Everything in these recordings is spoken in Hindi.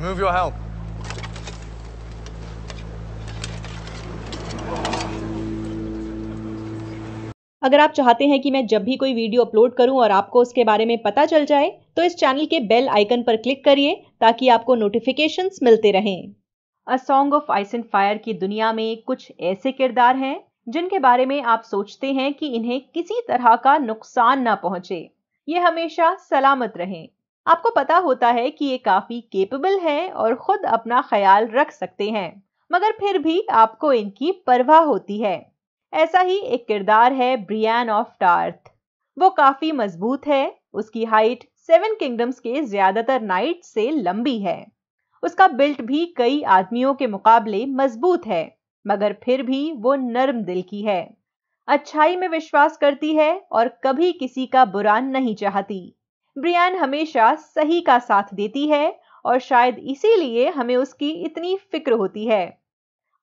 Remove your helm. अगर आप चाहते हैं कि मैं जब भी कोई वीडियो अपलोड करूं और आपको उसके बारे में पता चल जाए तो इस चैनल के बेल आइकन पर क्लिक करिए ताकि आपको नोटिफिकेशंस मिलते रहें a song of ice and fire की दुनिया में कुछ ऐसे किरदार हैं जिनके बारे में आप सोचते हैं कि इन्हें किसी तरह का नुकसान ना पहुंचे ये हमेशा सलामत रहें आपको पता होता है कि ये काफ़ी केपेबल हैं और ख़ुद अपना ख्याल रख सकते हैं मगर फिर भी आपको इनकी परवाह होती है ऐसा ही एक किरदार है ब्रियान ऑफ टार्थ वो काफ़ी मजबूत है उसकी हाइट सेवन किंगडम्स के ज़्यादातर नाइट से लंबी है उसका बिल्ट भी कई आदमियों के मुकाबले मजबूत है मगर फिर भी वो नर्म दिल की है अच्छाई में विश्वास करती है और कभी किसी का बुरा नहीं चाहती ब्रियान हमेशा सही का साथ देती है और शायद इसीलिए हमें उसकी इतनी फिक्र होती है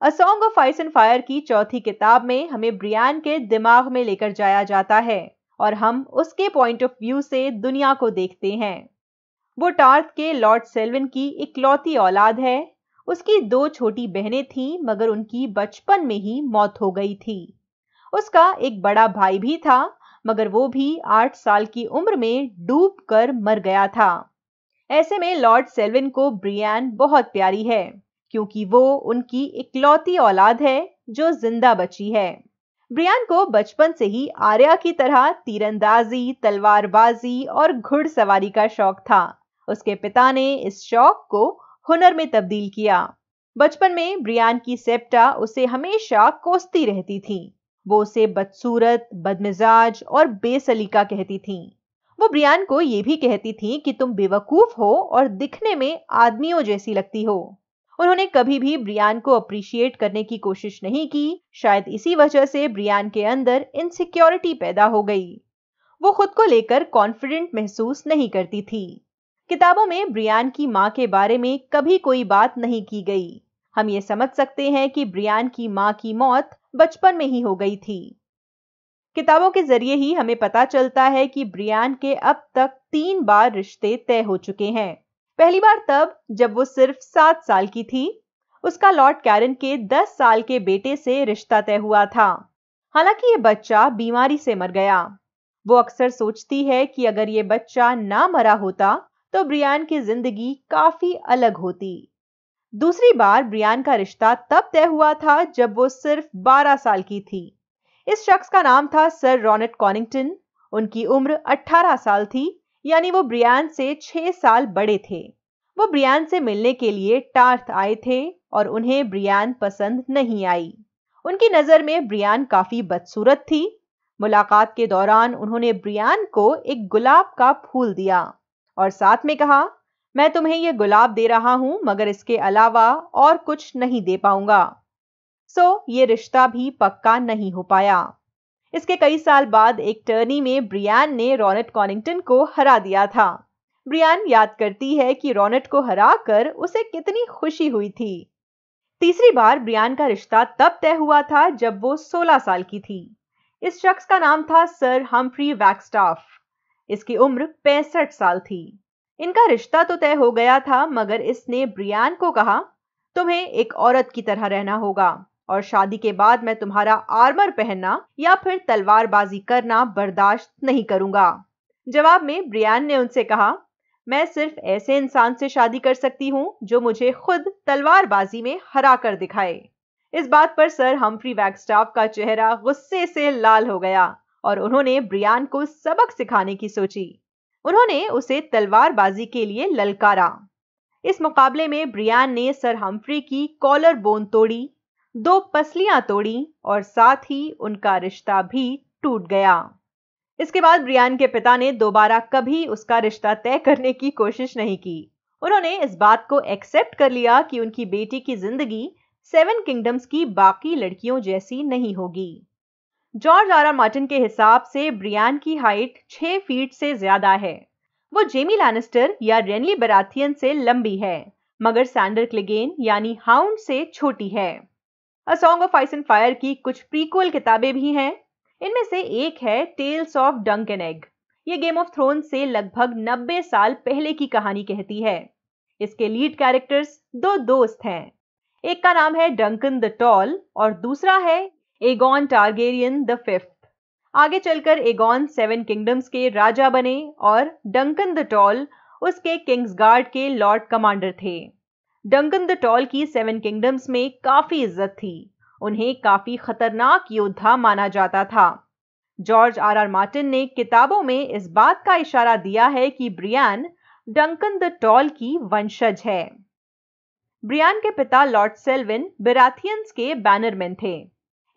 a song of ice and fire की चौथी किताब में हमें ब्रियान के दिमाग में लेकर जाया जाता है और हम उसके पॉइंट ऑफ व्यू से दुनिया को देखते हैं वो टार्थ के लॉर्ड सेल्विन की इकलौती औलाद है उसकी दो छोटी बहनें थीं मगर उनकी बचपन में ही मौत हो गई थी उसका एक बड़ा भाई भी था मगर वो भी आठ साल की उम्र में डूब कर मर गया था ऐसे में लॉर्ड सेल्विन को ब्रियान बहुत प्यारी है क्योंकि वो उनकी इकलौती औलाद है जो जिंदा बची है ब्रियान को बचपन से ही आर्या की तरह तीरंदाजी तलवारबाजी और घुड़सवारी का शौक था उसके पिता ने इस शौक को हुनर में तब्दील किया बचपन में ब्रियान की सेप्टा उसे हमेशा कोसती रहती थी वो उसे बदसूरत बदमिजाज और बेसलीका कहती थी वो ब्रियान को ये भी कहती थी कि तुम बेवकूफ हो और दिखने में आदमियों जैसी लगती हो उन्होंने कभी भी ब्रियान को अप्रिशिएट करने की कोशिश नहीं की शायद इसी वजह से ब्रियान के अंदर इनसिक्योरिटी पैदा हो गई वो खुद को लेकर कॉन्फिडेंट महसूस नहीं करती थी किताबों में ब्रियान की माँ के बारे में कभी कोई बात नहीं की गई हम ये समझ सकते हैं कि ब्रियान की मां की मौत बचपन में ही हो गई थी किताबों के जरिए ही हमें पता चलता है कि ब्रियान के अब तक तीन बार रिश्ते तय हो चुके हैं पहली बार तब जब वो सिर्फ सात साल की थी उसका लॉर्ड कैरन के दस साल के बेटे से रिश्ता तय हुआ था हालांकि ये बच्चा बीमारी से मर गया वो अक्सर सोचती है कि अगर ये बच्चा ना मरा होता तो ब्रियान की जिंदगी काफी अलग होती दूसरी बार ब्रियान का रिश्ता तब तय हुआ था जब वो सिर्फ 12 साल की थी इस शख्स का नाम था सर रॉनेट कॉनिंगटन उनकी उम्र 18 साल थी यानी वो ब्रियान से 6 साल बड़े थे वो ब्रियान से मिलने के लिए टार्थ आए थे और उन्हें ब्रियान पसंद नहीं आई उनकी नज़र में ब्रियान काफ़ी बदसूरत थी मुलाकात के दौरान उन्होंने ब्रियान को एक गुलाब का फूल दिया और साथ में कहा मैं तुम्हें ये गुलाब दे रहा हूं मगर इसके अलावा और कुछ नहीं दे पाऊंगा सो ये रिश्ता भी पक्का नहीं हो पाया इसके कई साल बाद एक टर्नी में ब्रियान ने रॉनेट कॉनिंगटन को हरा दिया था ब्रियान याद करती है कि रॉनेट को हरा कर उसे कितनी खुशी हुई थी तीसरी बार ब्रियान का रिश्ता तब तय हुआ था जब वो 16 साल की थी इस शख्स का नाम था सर हम्फ्री वैक्सटाफ इसकी उम्र पैंसठ साल थी इनका रिश्ता तो तय हो गया था मगर इसने ब्रियान को कहा तुम्हें एक औरत की तरह रहना होगा और शादी के बाद मैं तुम्हारा आर्मर पहनना या फिर तलवारबाजी करना बर्दाश्त नहीं करूंगा जवाब में ब्रियान ने उनसे कहा मैं सिर्फ ऐसे इंसान से शादी कर सकती हूँ जो मुझे खुद तलवारबाजी में हरा कर दिखाए इस बात पर सर हम्फ्री वैगस्टाफ का चेहरा गुस्से से लाल हो गया और उन्होंने ब्रियान को सबक सिखाने की सोची उन्होंने उसे तलवारबाजी के लिए ललकारा इस मुकाबले में ब्रियान ने सर हम्फ्री की कॉलर बोन तोड़ी दो पसलियां तोड़ी और साथ ही उनका रिश्ता भी टूट गया इसके बाद ब्रियान के पिता ने दोबारा कभी उसका रिश्ता तय करने की कोशिश नहीं की उन्होंने इस बात को एक्सेप्ट कर लिया कि उनकी बेटी की जिंदगी सेवन किंगडम्स की बाकी लड़कियों जैसी नहीं होगी जॉर्ज आर आर मार्टिन के हिसाब से ब्रियान की हाइट 6 फीट से ज्यादा है वो जेमी लैनिस्टर या रेनली बराथियन से लंबी है मगर सैंडर क्लिगेन यानी हाउंड से छोटी है a song of ice and fire की कुछ प्रीक्वल किताबें भी हैं इनमें से एक है tales of Dunk and Egg ये गेम ऑफ थ्रोन से लगभग 90 साल पहले की कहानी कहती है इसके लीड कैरेक्टर्स दो दोस्त हैं एक का नाम है डंकन द टॉल और दूसरा है एगॉन टारगेरियन द फिफ्थ आगे चलकर एगॉन सेवन किंगडम्स के राजा बने और डंकन द टॉल उसके किंग्स गार्ड के लॉर्ड कमांडर थे डंकन द टॉल की सेवन किंगडम्स में काफी इज्जत थी उन्हें काफी खतरनाक योद्धा माना जाता था जॉर्ज आर आर मार्टिन ने किताबों में इस बात का इशारा दिया है कि ब्रियान डंकन द टॉल की वंशज है ब्रियान के पिता लॉर्ड सेल्विन बिराथियंस के बैनरमैन थे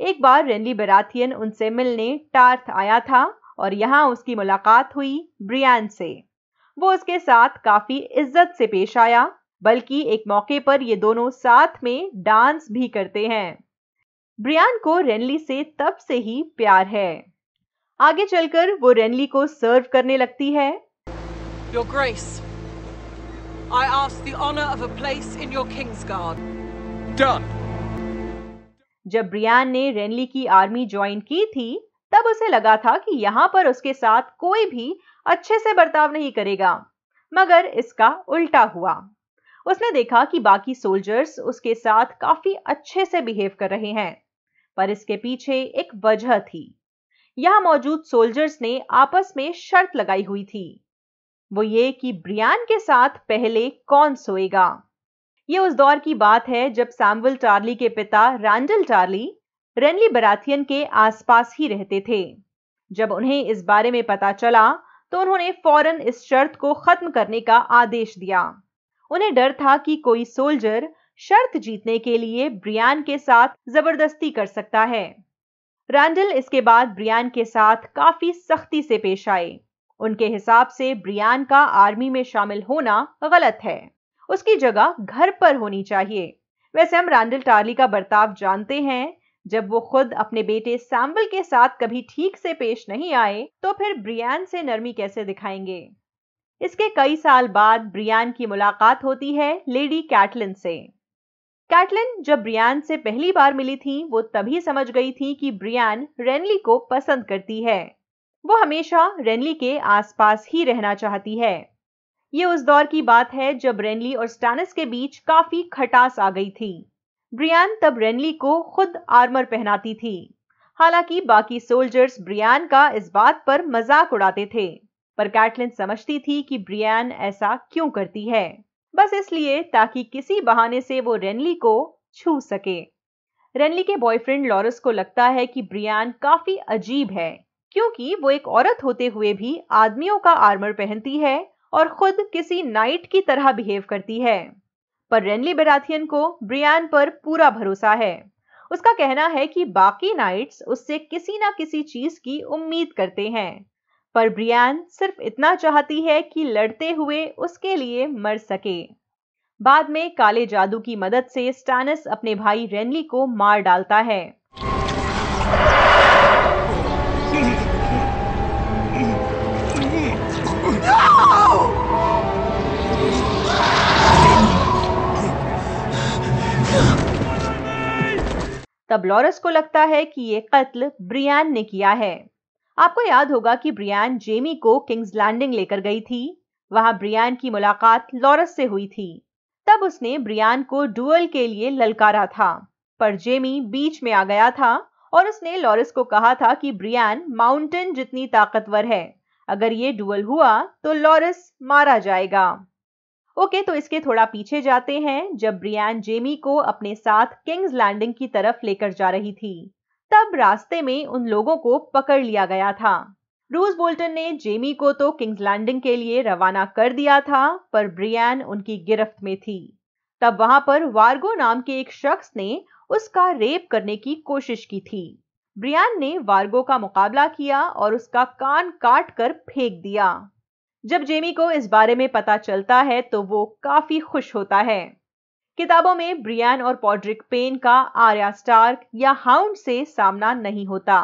एक बार रेनली बराथियन उनसे मिलने टार्थ आया था और यहाँ उसकी मुलाकात हुई ब्रियान से वो उसके साथ काफी इज्जत से पेश आया बल्कि एक मौके पर ये दोनों साथ में डांस भी करते हैं ब्रियान को रेनली से तब से ही प्यार है आगे चलकर वो रेनली को सर्व करने लगती है Your Grace, I ask the honor of a place in your king's guard. Done. जब ब्रियान ने रेनली की आर्मी ज्वाइन की थी तब उसे लगा था कि यहाँ पर उसके साथ कोई भी अच्छे से बर्ताव नहीं करेगा मगर इसका उल्टा हुआ उसने देखा कि बाकी सोल्जर्स उसके साथ काफी अच्छे से बिहेव कर रहे हैं पर इसके पीछे एक वजह थी यहां मौजूद सोल्जर्स ने आपस में शर्त लगाई हुई थी वो ये कि ब्रियान के साथ पहले कौन सोएगा ये उस दौर की बात है जब सैमुअल टार्ली के पिता रैंडल टार्ली रेनली बराथियन के आसपास ही रहते थे जब उन्हें इस बारे में पता चला तो उन्होंने फौरन इस शर्त को खत्म करने का आदेश दिया उन्हें डर था कि कोई सोल्जर शर्त जीतने के लिए ब्रियान के साथ जबरदस्ती कर सकता है रैंडल इसके बाद ब्रियान के साथ काफी सख्ती से पेश आए उनके हिसाब से ब्रियान का आर्मी में शामिल होना गलत है उसकी जगह घर पर होनी चाहिए वैसे हम रैंडल टार्ली का बर्ताव जानते हैं जब वो खुद अपने बेटे सैम्बल के साथ कभी ठीक से पेश नहीं आए तो फिर ब्रियान से नरमी कैसे दिखाएंगे इसके कई साल बाद ब्रियान की मुलाकात होती है लेडी कैटलिन से कैटलिन जब ब्रियान से पहली बार मिली थी वो तभी समझ गई थी कि ब्रियान रेनली को पसंद करती है वो हमेशा रेनली के आसपास ही रहना चाहती है ये उस दौर की बात है जब रेनली और स्टानस के बीच काफी खटास आ गई थी ब्रियान तब रेनली को खुद आर्मर पहनाती थी हालांकि बाकी सोल्जर्स ब्रियान का इस बात पर मजाक उड़ाते थे पर कैटलिन समझती थी कि ब्रियान ऐसा क्यों करती है बस इसलिए ताकि किसी बहाने से वो रेनली को छू सके रेनली के बॉयफ्रेंड लॉरस को लगता है कि ब्रियान काफी अजीब है क्योंकि वो एक औरत होते हुए भी आदमियों का आर्मर पहनती है और खुद किसी नाइट की तरह बिहेव करती है पर रेनली बेराथियन को ब्रियान पर पूरा भरोसा है उसका कहना है कि बाकी नाइट्स उससे किसी ना किसी चीज की उम्मीद करते हैं पर ब्रियान सिर्फ इतना चाहती है कि लड़ते हुए उसके लिए मर सके बाद में काले जादू की मदद से स्टानस अपने भाई रेनली को मार डालता है तब लॉरस को लगता है कि ये कत्ल ब्रियान ने किया है आपको याद होगा कि ब्रियान जेमी को किंग्स लैंडिंग लेकर गई थी वहां ब्रियान की मुलाकात लॉरस से हुई थी तब उसने ब्रियान को डुअल के लिए ललकारा था पर जेमी बीच में आ गया था और उसने लॉरस को कहा था कि ब्रियान माउंटेन जितनी ताकतवर है अगर ये डुअल हुआ तो लॉरस मारा जाएगा ओके तो इसके थोड़ा पीछे जाते हैं जब ब्रियान जेमी को अपने साथ किंग्स लैंडिंग की तरफ लेकर जा रही थी तब रास्ते में उन लोगों को पकड़ लिया गया था रूज बोल्टन ने जेमी को तो किंग्स लैंडिंग के लिए रवाना कर दिया था पर ब्रियान उनकी गिरफ्त में थी तब वहां पर वार्गो नाम के एक शख्स ने उसका रेप करने की कोशिश की थी ब्रियान ने वार्गो का मुकाबला किया और उसका कान काट कर फेंक दिया जब जेमी को इस बारे में पता चलता है तो वो काफी खुश होता है किताबों में ब्रियान और पॉड्रिक पेन का आर्या स्टार्क या हाउंड से सामना नहीं होता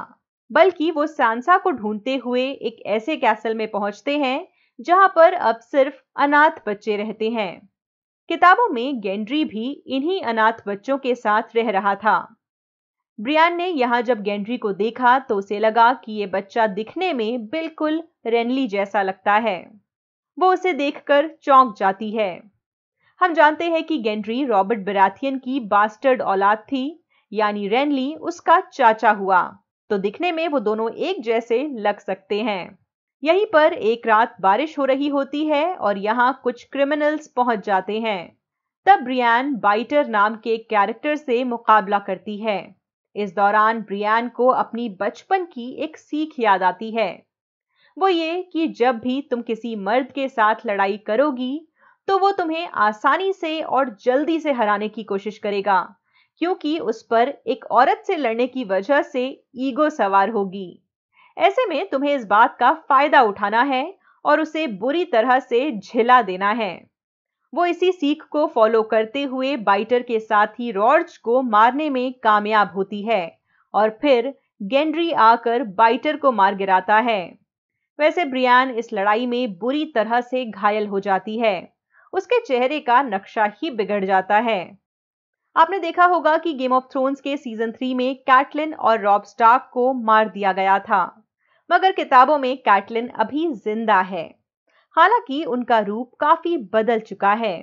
बल्कि वो सांसा को ढूंढते हुए एक ऐसे कैसल में पहुंचते हैं जहां पर अब सिर्फ अनाथ बच्चे रहते हैं किताबों में गेंड्री भी इन्हीं अनाथ बच्चों के साथ रह रहा था ब्रियान ने यहाँ जब गेंड्री को देखा तो उसे लगा कि ये बच्चा दिखने में बिल्कुल रेनली जैसा लगता है वो उसे देखकर चौंक जाती है हम जानते हैं कि गेंड्री रॉबर्ट बराथियन की बास्टर्ड औलाद थी यानी रेनली उसका चाचा हुआ तो दिखने में वो दोनों एक जैसे लग सकते हैं यहीं पर एक रात बारिश हो रही होती है और यहाँ कुछ क्रिमिनल्स पहुंच जाते हैं तब ब्रियान बाइटर नाम के एक कैरेक्टर से मुकाबला करती है इस दौरान ब्रियान को अपनी बचपन की एक सीख याद आती है वो ये कि जब भी तुम किसी मर्द के साथ लड़ाई करोगी तो वो तुम्हें आसानी से और जल्दी से हराने की कोशिश करेगा क्योंकि उस पर एक औरत से लड़ने की वजह से ईगो सवार होगी ऐसे में तुम्हें इस बात का फायदा उठाना है और उसे बुरी तरह से झिला देना है वो इसी सीख को फॉलो करते हुए बाइटर के साथ ही रॉर्ज को मारने में कामयाब होती है और फिर गेंड्री आकर बाइटर को मार गिराता है वैसे ब्रियान इस लड़ाई में बुरी तरह से घायल हो जाती है उसके चेहरे का नक्शा ही बिगड़ जाता है आपने देखा होगा कि गेम ऑफ थ्रोन्स के सीजन थ्री में कैटलिन और रॉब स्टार्क को मार दिया गया था मगर किताबों में कैटलिन अभी जिंदा है हालांकि उनका रूप काफी बदल चुका है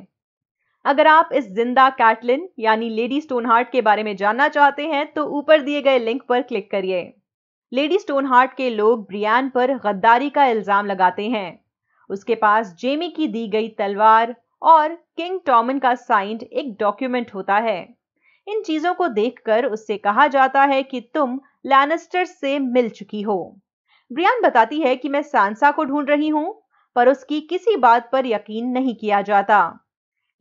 अगर आप इस जिंदा कैटलिन यानी लेडी स्टोन हार्ट के बारे में जानना चाहते हैं तो ऊपर दिए गए लिंक पर क्लिक करिए लेडी स्टोन हार्ट के लोग ब्रियान पर गद्दारी का इल्जाम लगाते हैं उसके पास जेमी की दी गई तलवार और किंग टॉमन का साइंड एक डॉक्यूमेंट होता है इन चीजों को देखकर उससे कहा जाता है कि तुम लैनिस्टर से मिल चुकी हो ब्रियान बताती है कि मैं सांसा को ढूंढ रही हूं पर उसकी किसी बात पर यकीन नहीं किया जाता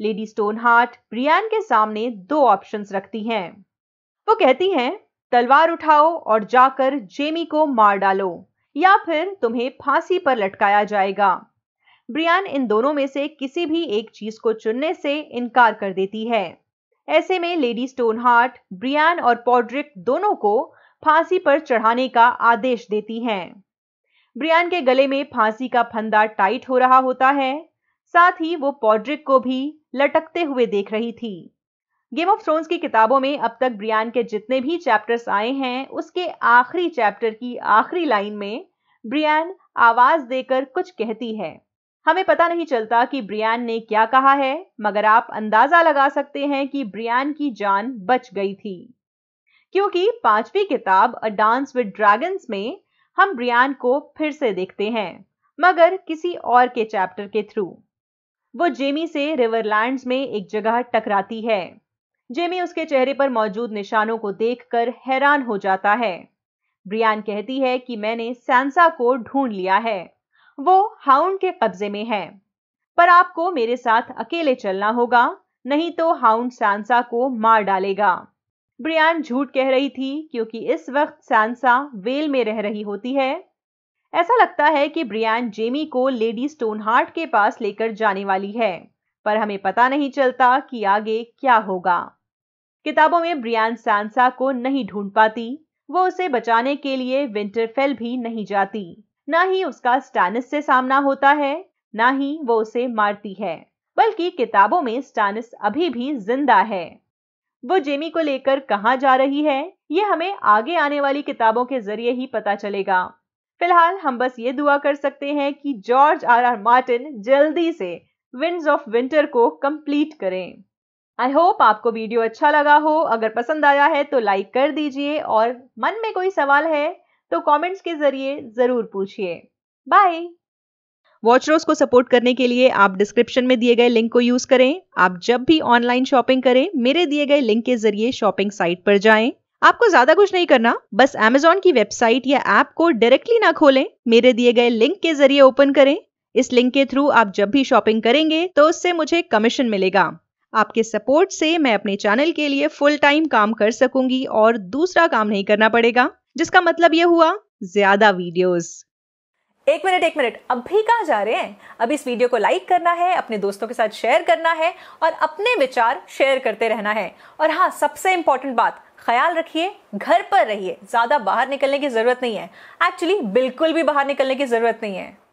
लेडी हार्ट ब्रियान के सामने दो ऑप्शंस रखती हैं वो कहती हैं तलवार उठाओ और जाकर जेमी को मार डालो या फिर तुम्हें फांसी पर लटकाया जाएगा ब्रियान इन दोनों में से किसी भी एक चीज को चुनने से इनकार कर देती है ऐसे में लेडी स्टोन हार्ट ब्रियान और पॉड्रिक दोनों को फांसी पर चढ़ाने का आदेश देती हैं ब्रियान के गले में फांसी का फंदा टाइट हो रहा होता है साथ ही वो पॉड्रिक को भी लटकते हुए देख रही थी गेम ऑफ थ्रोन्स की किताबों में अब तक ब्रियान के जितने भी चैप्टर्स आए हैं उसके आखिरी चैप्टर की आखिरी लाइन में ब्रियान आवाज देकर कुछ कहती है हमें पता नहीं चलता कि ब्रियान ने क्या कहा है मगर आप अंदाजा लगा सकते हैं कि ब्रियान की जान बच गई थी क्योंकि पांचवी किताब अ डांस विद ड्रैगन्स में हम ब्रियान को फिर से देखते हैं मगर किसी और के चैप्टर के थ्रू वो जेमी से रिवरलैंड्स में एक जगह टकराती है जेमी उसके चेहरे पर मौजूद निशानों को देखकर हैरान हो जाता है ब्रियान कहती है कि मैंने सैंसा को ढूंढ लिया है वो हाउंड के कब्जे में है पर आपको मेरे साथ अकेले चलना होगा नहीं तो हाउंड सैंसा को मार डालेगा ब्रियान झूठ कह रही थी क्योंकि इस वक्त सैंसा वेल में रह रही होती है ऐसा लगता है कि ब्रियान जेमी को लेडी स्टोनहार्ट के पास लेकर जाने वाली है पर हमें पता नहीं चलता कि आगे क्या होगा किताबों में ब्रियान सैंसा को नहीं ढूंढ पाती वो उसे बचाने के लिए विंटरफेल भी नहीं जाती ना ही उसका स्टैनिस से सामना होता है ना ही वो उसे मारती है बल्कि किताबों में स्टैनिस अभी भी जिंदा है वो जेमी को लेकर कहाँ जा रही है ये हमें आगे आने वाली किताबों के जरिए ही पता चलेगा फिलहाल हम बस ये दुआ कर सकते हैं कि जॉर्ज आर आर मार्टिन जल्दी से विंड्स ऑफ विंटर को कंप्लीट करें आई होप आपको वीडियो अच्छा लगा हो अगर पसंद आया है तो लाइक कर दीजिए और मन में कोई सवाल है तो कमेंट्स के जरिए ज़रूर पूछिए बाय वॉचरोज को सपोर्ट करने के लिए आप डिस्क्रिप्शन में दिए गए लिंक को यूज करें आप जब भी ऑनलाइन शॉपिंग करें मेरे दिए गए लिंक के जरिए शॉपिंग साइट पर जाएं आपको ज्यादा कुछ नहीं करना बस एमेजोन की वेबसाइट या ऐप को डायरेक्टली ना खोलें मेरे दिए गए लिंक के जरिए ओपन करें इस लिंक के थ्रू आप जब भी शॉपिंग करेंगे तो उससे मुझे कमीशन मिलेगा आपके सपोर्ट से मैं अपने चैनल के लिए फुल टाइम काम कर सकूंगी और दूसरा काम नहीं करना पड़ेगा जिसका मतलब ये हुआ ज्यादा वीडियोस एक मिनट एक मिनट अब भी कहा जा रहे हैं अब इस वीडियो को लाइक करना है अपने दोस्तों के साथ शेयर करना है और अपने विचार शेयर करते रहना है और हाँ सबसे इंपॉर्टेंट बात ख्याल रखिए घर पर रहिए ज़्यादा बाहर निकलने की ज़रूरत नहीं है एक्चुअली बिल्कुल भी बाहर निकलने की ज़रूरत नहीं है